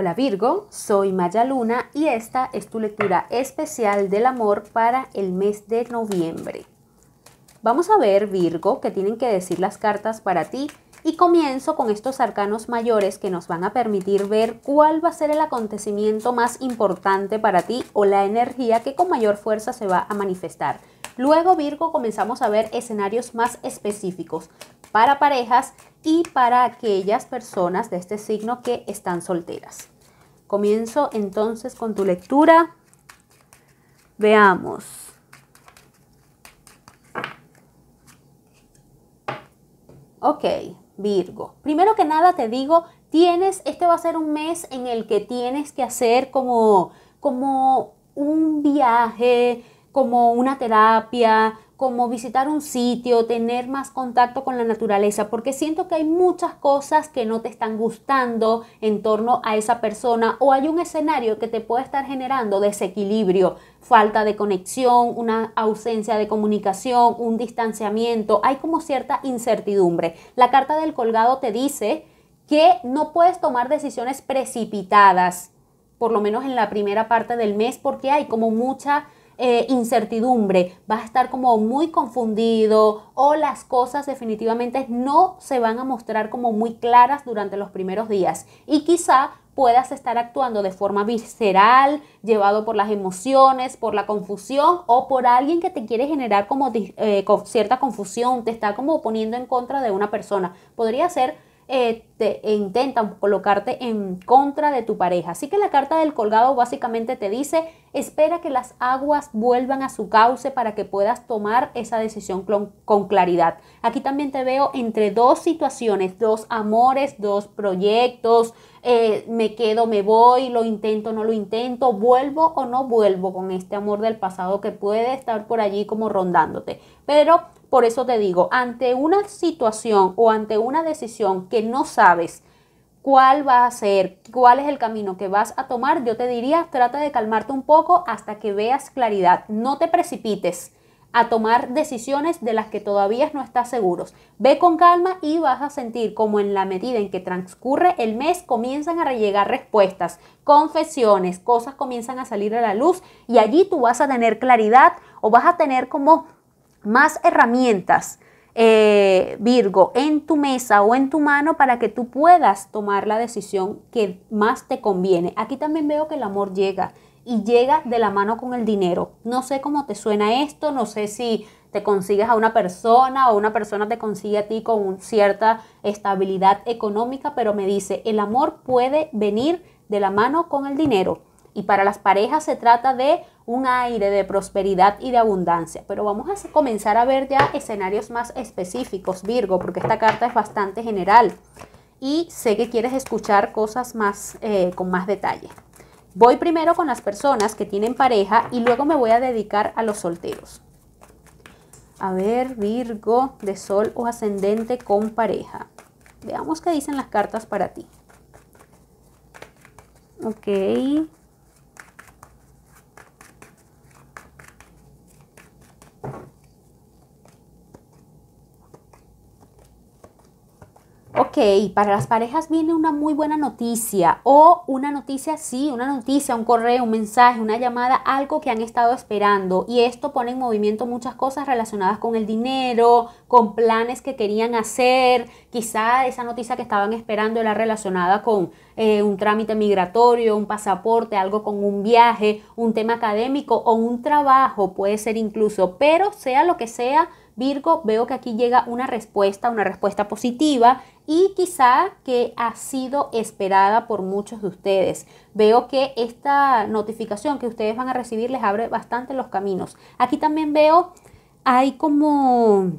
Hola Virgo, soy Maya Luna y esta es tu lectura especial del amor para el mes de noviembre. Vamos a ver Virgo qué tienen que decir las cartas para ti y comienzo con estos arcanos mayores que nos van a permitir ver cuál va a ser el acontecimiento más importante para ti o la energía que con mayor fuerza se va a manifestar. Luego Virgo comenzamos a ver escenarios más específicos, para parejas y para aquellas personas de este signo que están solteras. Comienzo entonces con tu lectura. Veamos. Ok, Virgo. Primero que nada te digo, tienes, este va a ser un mes en el que tienes que hacer como, como un viaje, como una terapia, como visitar un sitio, tener más contacto con la naturaleza, porque siento que hay muchas cosas que no te están gustando en torno a esa persona o hay un escenario que te puede estar generando desequilibrio, falta de conexión, una ausencia de comunicación, un distanciamiento, hay como cierta incertidumbre. La carta del colgado te dice que no puedes tomar decisiones precipitadas, por lo menos en la primera parte del mes, porque hay como mucha eh, incertidumbre, vas a estar como muy confundido o las cosas definitivamente no se van a mostrar como muy claras durante los primeros días y quizá puedas estar actuando de forma visceral, llevado por las emociones, por la confusión o por alguien que te quiere generar como eh, cierta confusión, te está como poniendo en contra de una persona. Podría ser eh, te, e intentan colocarte en contra de tu pareja. Así que la carta del colgado básicamente te dice, espera que las aguas vuelvan a su cauce para que puedas tomar esa decisión con, claridad. Aquí también te veo entre dos situaciones, dos amores, dos proyectos, eh, me quedo, me voy, lo intento, no lo intento, vuelvo o no vuelvo con este amor del pasado que puede estar por allí como rondándote. Pero por eso te digo, ante una situación o ante una decisión que no sabes cuál va a ser, cuál es el camino que vas a tomar, yo te diría, trata de calmarte un poco hasta que veas claridad. No te precipites a tomar decisiones de las que todavía no estás seguros. Ve con calma y vas a sentir como en la medida en que transcurre el mes comienzan a llegar respuestas, confesiones, cosas comienzan a salir a la luz y allí tú vas a tener claridad o vas a tener como más herramientas, eh, Virgo, en tu mesa o en tu mano para que tú puedas tomar la decisión que más te conviene. Aquí también veo que el amor llega y llega de la mano con el dinero. No sé cómo te suena esto, no sé si te consigues a una persona o una persona te consigue a ti con cierta estabilidad económica, pero me dice, el amor puede venir de la mano con el dinero. Y para las parejas se trata de un aire de prosperidad y de abundancia. Pero vamos a comenzar a ver ya escenarios más específicos, Virgo, porque esta carta es bastante general. Y sé que quieres escuchar cosas más eh, con más detalle. Voy primero con las personas que tienen pareja y luego me voy a dedicar a los solteros. A ver, Virgo de Sol o Ascendente con pareja. Veamos qué dicen las cartas para ti. Ok. ok, para las parejas viene una muy buena noticia o una noticia, sí, una noticia, un correo, un mensaje, una llamada, algo que han estado esperando y esto pone en movimiento muchas cosas relacionadas con el dinero, con planes que querían hacer, quizá esa noticia que estaban esperando era relacionada con eh, un trámite migratorio, un pasaporte, algo con un viaje, un tema académico o un trabajo, puede ser incluso, pero sea lo que sea, Virgo, veo que aquí llega una respuesta, una respuesta positiva y quizá que ha sido esperada por muchos de ustedes. Veo que esta notificación que ustedes van a recibir les abre bastante los caminos. Aquí también veo, hay como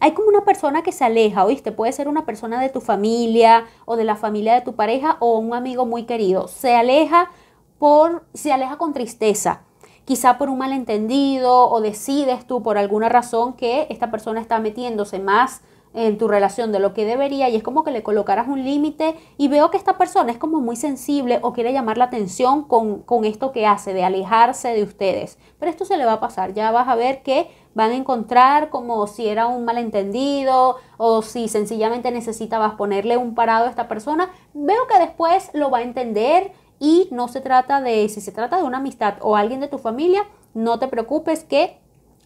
hay como una persona que se aleja, ¿oíste? Puede ser una persona de tu familia o de la familia de tu pareja o un amigo muy querido. Se aleja por, se aleja con tristeza quizá por un malentendido o decides tú por alguna razón que esta persona está metiéndose más en tu relación de lo que debería y es como que le colocaras un límite y veo que esta persona es como muy sensible o quiere llamar la atención con, con esto que hace de alejarse de ustedes. Pero esto se le va a pasar, ya vas a ver que van a encontrar como si era un malentendido o si sencillamente necesitabas ponerle un parado a esta persona. Veo que después lo va a entender, y no se trata de, si se trata de una amistad o alguien de tu familia, no te preocupes que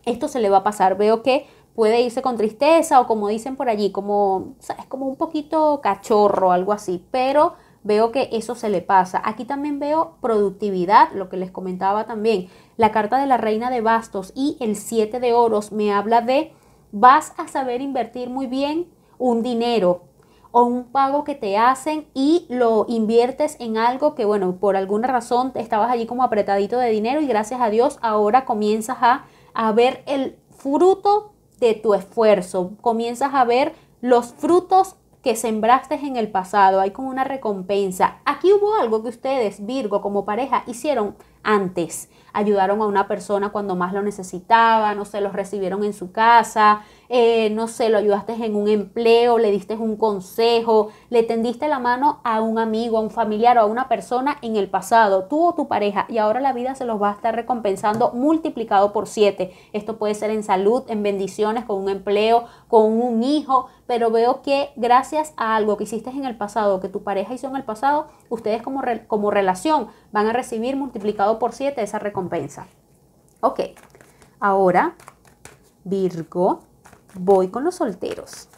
esto se le va a pasar. Veo que puede irse con tristeza o como dicen por allí, como, es Como un poquito cachorro, algo así, pero veo que eso se le pasa. Aquí también veo productividad, lo que les comentaba también. La carta de la reina de bastos y el 7 de oros me habla de vas a saber invertir muy bien un dinero, o un pago que te hacen y lo inviertes en algo que, bueno, por alguna razón estabas allí como apretadito de dinero y gracias a Dios ahora comienzas a, a ver el fruto de tu esfuerzo, comienzas a ver los frutos que sembraste en el pasado, hay como una recompensa. Aquí hubo algo que ustedes, Virgo, como pareja, hicieron antes ayudaron a una persona cuando más lo necesitaba, no sé, los recibieron en su casa, eh, no sé, lo ayudaste en un empleo, le diste un consejo, le tendiste la mano a un amigo, a un familiar o a una persona en el pasado, tú o tu pareja, y ahora la vida se los va a estar recompensando multiplicado por siete. Esto puede ser en salud, en bendiciones, con un empleo, con un hijo, pero veo que gracias a algo que hiciste en el pasado, que tu pareja hizo en el pasado, ustedes como, como relación van a recibir multiplicado por siete esa recompensa Ok, ahora Virgo, voy con los solteros.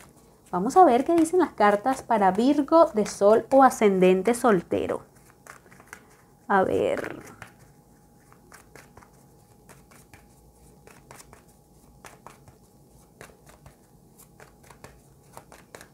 Vamos a ver qué dicen las cartas para Virgo de Sol o ascendente soltero. A ver,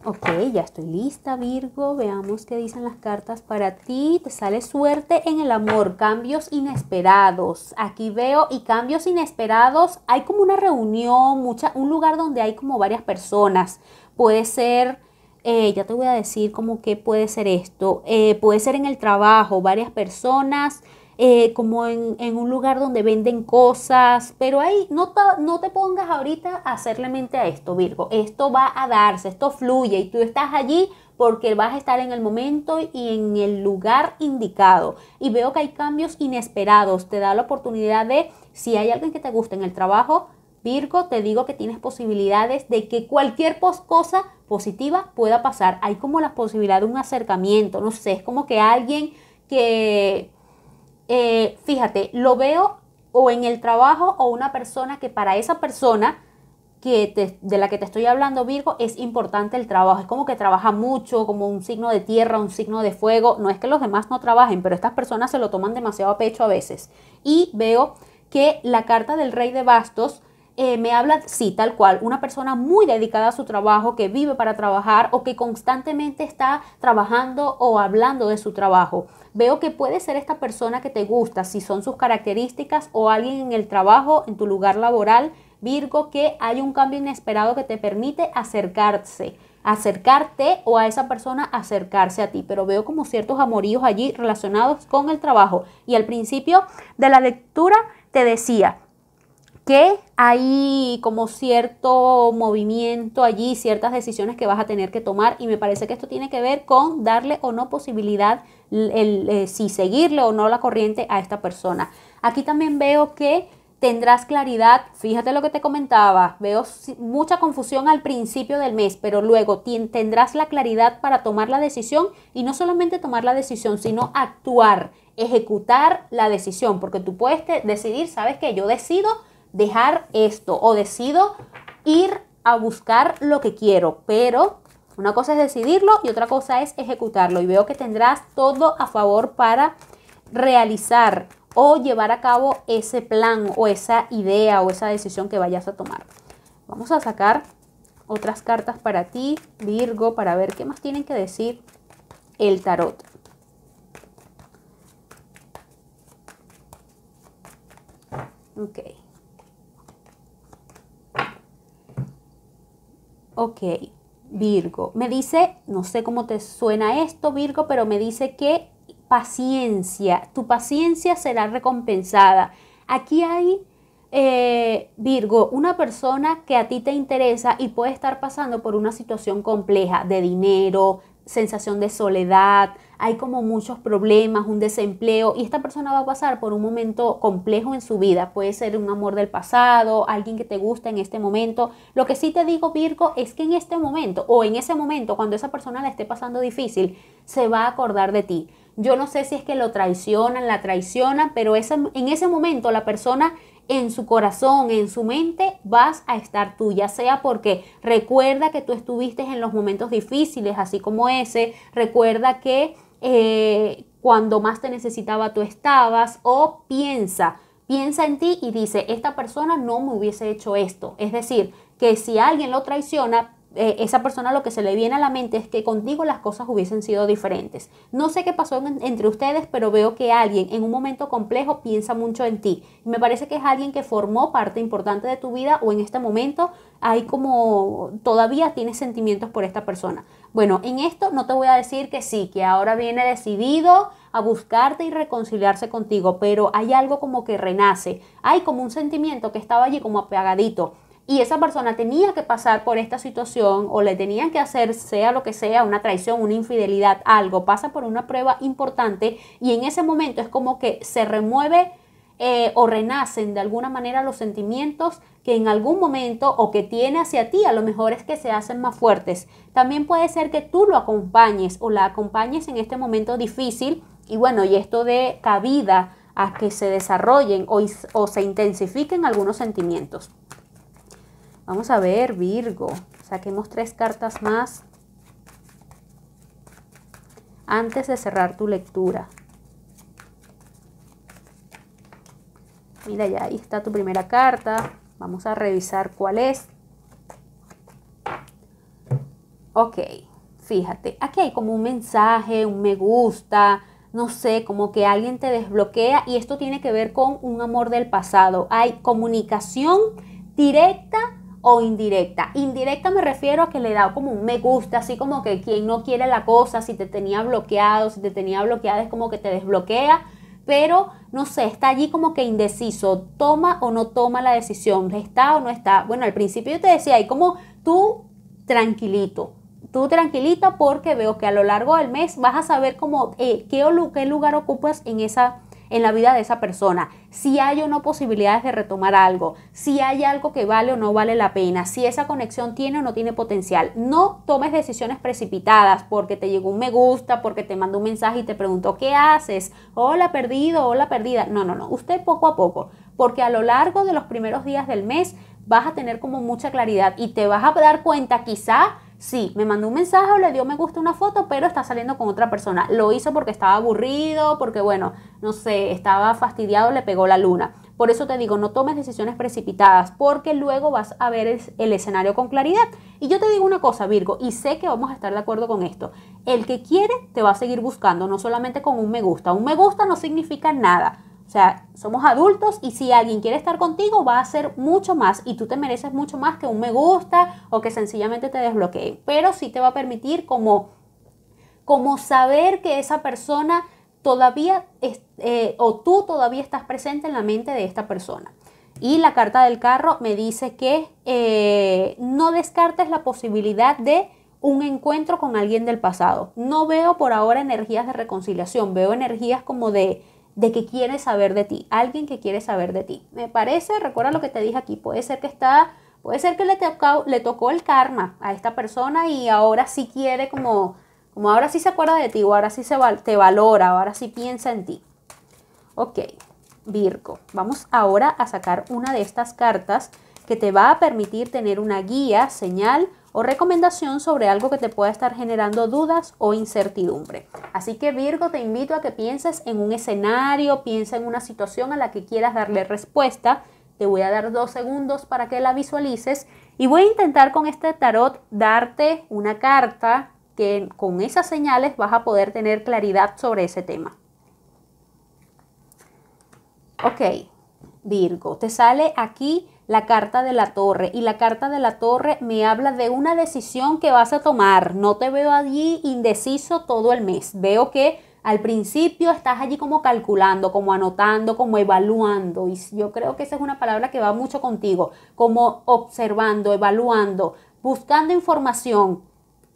Ok, ya estoy lista, Virgo. Veamos qué dicen las cartas para ti. Te sale suerte en el amor, cambios inesperados. Aquí veo y cambios inesperados. Hay como una reunión, mucha, un lugar donde hay como varias personas. Puede ser, eh, ya te voy a decir como que puede ser esto. Eh, puede ser en el trabajo, varias personas. Eh, como en, un lugar donde venden cosas, pero ahí no no te pongas ahorita a hacerle mente a esto, Virgo. Esto va a darse, esto fluye y tú estás allí porque vas a estar en el momento y en el lugar indicado. Y veo que hay cambios inesperados. Te da la oportunidad de, si hay alguien que te guste en el trabajo, Virgo, te digo que tienes posibilidades de que cualquier cosa positiva pueda pasar. Hay como la posibilidad de un acercamiento, no sé, es como que alguien que eh, fíjate, lo veo o en el trabajo o una persona que para esa persona que de la que te estoy hablando, Virgo, es importante el trabajo. Es como que trabaja mucho, como un signo de tierra, un signo de fuego. No es que los demás no trabajen, pero estas personas se lo toman demasiado a pecho a veces. Y veo que la carta del rey de bastos eh, me habla, sí, tal cual, una persona muy dedicada a su trabajo, que vive para trabajar o que constantemente está trabajando o hablando de su trabajo. Veo que puede ser esta persona que te gusta, si son sus características o alguien en el trabajo, en tu lugar laboral, Virgo, que hay un cambio inesperado que te permite acercarse, acercarte o a esa persona acercarse a ti. Pero veo como ciertos amoríos allí relacionados con el trabajo. Y al principio de la lectura te decía, que hay como cierto movimiento allí, ciertas decisiones que vas a tener que tomar y me parece que esto tiene que ver con darle o no posibilidad, el, eh, si seguirle o no la corriente a esta persona. Aquí también veo que tendrás claridad, fíjate lo que te comentaba, veo mucha confusión al principio del mes, pero luego tendrás la claridad para tomar la decisión y no solamente tomar la decisión, sino actuar, ejecutar la decisión, porque tú puedes decidir, sabes que yo decido dejar esto o decido ir a buscar lo que quiero, pero una cosa es decidirlo y otra cosa es ejecutarlo. Y veo que tendrás todo a favor para realizar o llevar a cabo ese plan o esa idea o esa decisión que vayas a tomar. Vamos a sacar otras cartas para ti, Virgo, para ver qué más tienen que decir el tarot. Ok. Ok, Virgo. Me dice, no sé cómo te suena esto, Virgo, pero me dice que paciencia, tu paciencia será recompensada. Aquí hay, eh, Virgo, una persona que a ti te interesa y puede estar pasando por una situación compleja de dinero, sensación de soledad, hay como muchos problemas, un desempleo y esta persona va a pasar por un momento complejo en su vida. Puede ser un amor del pasado, alguien que te gusta en este momento. Lo que sí te digo, Virgo, es que en este momento o en ese momento, cuando esa persona la esté pasando difícil, se va a acordar de ti. Yo no sé si es que lo traicionan, la traicionan, pero esa en ese momento la persona en su corazón, en su mente, vas a estar tú, ya sea porque recuerda que tú estuviste en los momentos difíciles, así como ese, recuerda que eh, cuando más te necesitaba tú estabas, o piensa, piensa en ti y dice, esta persona no me hubiese hecho esto. Es decir, que si alguien lo traiciona, eh, esa persona lo que se le viene a la mente es que contigo las cosas hubiesen sido diferentes. No sé qué pasó entre ustedes, pero veo que alguien en un momento complejo piensa mucho en ti. Me parece que es alguien que formó parte importante de tu vida o en este momento hay como todavía tienes sentimientos por esta persona. Bueno, en esto no te voy a decir que sí, que ahora viene decidido a buscarte y reconciliarse contigo, pero hay algo como que renace. Hay como un sentimiento que estaba allí como apagadito y esa persona tenía que pasar por esta situación o le tenían que hacer, sea lo que sea, una traición, una infidelidad, algo, pasa por una prueba importante y en ese momento es como que se remueve eh, o renacen de alguna manera los sentimientos que en algún momento o que tiene hacia ti, a lo mejor es que se hacen más fuertes. También puede ser que tú lo acompañes o la acompañes en este momento difícil y bueno, y esto de cabida a que se desarrollen o se intensifiquen algunos sentimientos. Vamos a ver, Virgo. Saquemos tres cartas más antes de cerrar tu lectura. Mira, ya ahí está tu primera carta. Vamos a revisar cuál es. Ok, fíjate, aquí hay como un mensaje, un me gusta, no sé, como que alguien te desbloquea y esto tiene que ver con un amor del pasado. Hay comunicación directa o indirecta. Indirecta me refiero a que le da como un me gusta, así como que quien no quiere la cosa, si te tenía bloqueado, si te tenía bloqueada es como que te desbloquea, pero no sé, está allí como que indeciso, toma o no toma la decisión, está o no está. Bueno, al principio yo te decía, ahí como tú tranquilito, tú tranquilito porque veo que a lo largo del mes vas a saber como eh, qué, qué lugar ocupas en esa en la vida de esa persona, si hay o no posibilidades de retomar algo, si hay algo que vale o no vale la pena, si esa conexión tiene o no tiene potencial. No tomes decisiones precipitadas porque te llegó un me gusta, porque te mandó un mensaje y te preguntó qué haces, hola perdido, hola perdida. No, no, no, usted poco a poco, porque a lo largo de los primeros días del mes vas a tener como mucha claridad y te vas a dar cuenta quizá Sí, me mandó un mensaje le dio me gusta una foto, pero está saliendo con otra persona. Lo hizo porque estaba aburrido, porque bueno, no sé, estaba fastidiado, le pegó la luna. Por eso te digo, no tomes decisiones precipitadas, porque luego vas a ver el, el, escenario con claridad. Y yo te digo una cosa, Virgo, y sé que vamos a estar de acuerdo con esto. El que quiere te va a seguir buscando, no solamente con un me gusta. Un me gusta no significa nada o sea, somos adultos y si alguien quiere estar contigo va a ser mucho más y tú te mereces mucho más que un me gusta o que sencillamente te desbloquee. pero sí te va a permitir como, como saber que esa persona todavía eh, o tú todavía estás presente en la mente de esta persona. Y la carta del carro me dice que eh, no descartes la posibilidad de un encuentro con alguien del pasado. No veo por ahora energías de reconciliación, veo energías como de de que quiere saber de ti, alguien que quiere saber de ti. Me parece, recuerda lo que te dije aquí, puede ser que está, puede ser que le tocó, el karma a esta persona y ahora sí quiere como, como ahora sí se acuerda de ti, o ahora sí te valora, ahora sí piensa en ti. Ok, Virgo, vamos ahora a sacar una de estas cartas que te va a permitir tener una guía, señal o recomendación sobre algo que te pueda estar generando dudas o incertidumbre. Así que Virgo, te invito a que pienses en un escenario, piensa en una situación a la que quieras darle respuesta. Te voy a dar dos segundos para que la visualices y voy a intentar con este tarot darte una carta que con esas señales vas a poder tener claridad sobre ese tema. Ok, Virgo, te sale aquí la carta de la torre. Y la carta de la torre me habla de una decisión que vas a tomar. No te veo allí indeciso todo el mes. Veo que al principio estás allí como calculando, como anotando, como evaluando. Y yo creo que esa es una palabra que va mucho contigo. Como observando, evaluando, buscando información.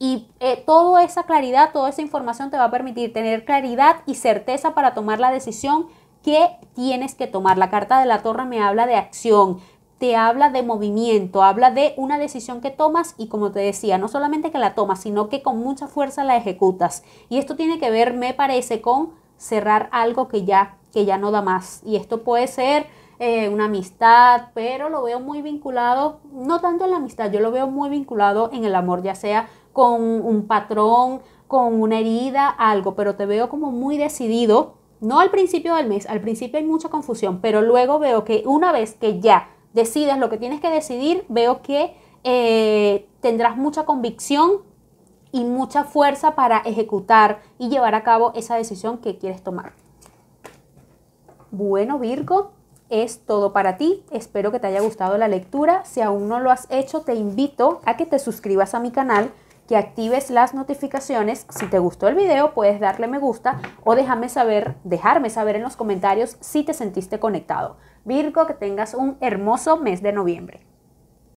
Y eh, toda esa claridad, toda esa información te va a permitir tener claridad y certeza para tomar la decisión que tienes que tomar. La carta de la torre me habla de acción, te habla de movimiento, habla de una decisión que tomas y como te decía, no solamente que la tomas, sino que con mucha fuerza la ejecutas. Y esto tiene que ver, me parece, con cerrar algo que ya, que ya no da más. Y esto puede ser eh, una amistad, pero lo veo muy vinculado, no tanto en la amistad, yo lo veo muy vinculado en el amor, ya sea con un patrón, con una herida, algo, pero te veo como muy decidido, no al principio del mes, al principio hay mucha confusión, pero luego veo que una vez que ya decidas lo que tienes que decidir, veo que eh, tendrás mucha convicción y mucha fuerza para ejecutar y llevar a cabo esa decisión que quieres tomar. Bueno, Virgo, es todo para ti. Espero que te haya gustado la lectura. Si aún no lo has hecho, te invito a que te suscribas a mi canal, que actives las notificaciones. Si te gustó el video, puedes darle me gusta o saber, dejarme saber en los comentarios si te sentiste conectado. Virgo, que tengas un hermoso mes de noviembre.